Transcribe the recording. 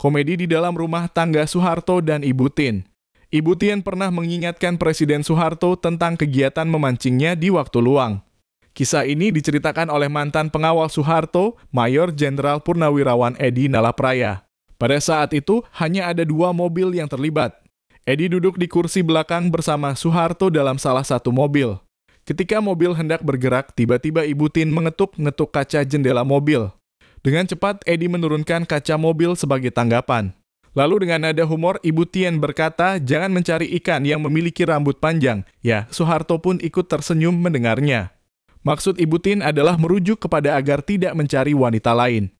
komedi di dalam rumah tangga Soeharto dan Ibu Tin. Ibu Tin pernah mengingatkan Presiden Soeharto tentang kegiatan memancingnya di waktu luang. Kisah ini diceritakan oleh mantan pengawal Soeharto, Mayor Jenderal Purnawirawan Edi Nalapraya. Pada saat itu, hanya ada dua mobil yang terlibat. Edi duduk di kursi belakang bersama Soeharto dalam salah satu mobil. Ketika mobil hendak bergerak, tiba-tiba Ibu Tin mengetuk-ngetuk kaca jendela mobil. Dengan cepat, Eddie menurunkan kaca mobil sebagai tanggapan. Lalu dengan nada humor, Ibu Tien berkata, jangan mencari ikan yang memiliki rambut panjang. Ya, Soeharto pun ikut tersenyum mendengarnya. Maksud Ibu Tien adalah merujuk kepada agar tidak mencari wanita lain.